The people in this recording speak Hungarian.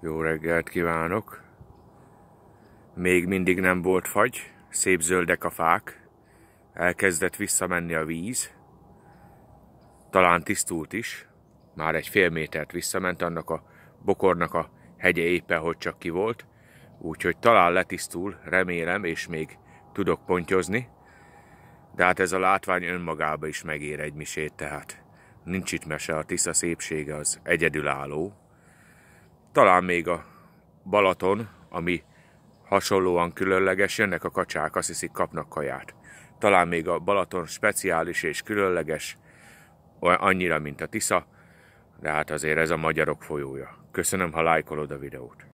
Jó reggelt kívánok! Még mindig nem volt fagy, szép zöldek a fák, elkezdett visszamenni a víz, talán tisztult is, már egy fél métert visszament annak a bokornak a hegye éppen, hogy csak ki volt, úgyhogy talán letisztul, remélem, és még tudok pontyozni, de hát ez a látvány önmagába is megér egy misét, tehát nincs itt mese, a Tisza szépsége az egyedülálló, talán még a Balaton, ami hasonlóan különleges, jönnek a kacsák, azt hiszik kapnak kaját. Talán még a Balaton speciális és különleges, annyira, mint a Tisza, de hát azért ez a magyarok folyója. Köszönöm, ha lájkolod a videót.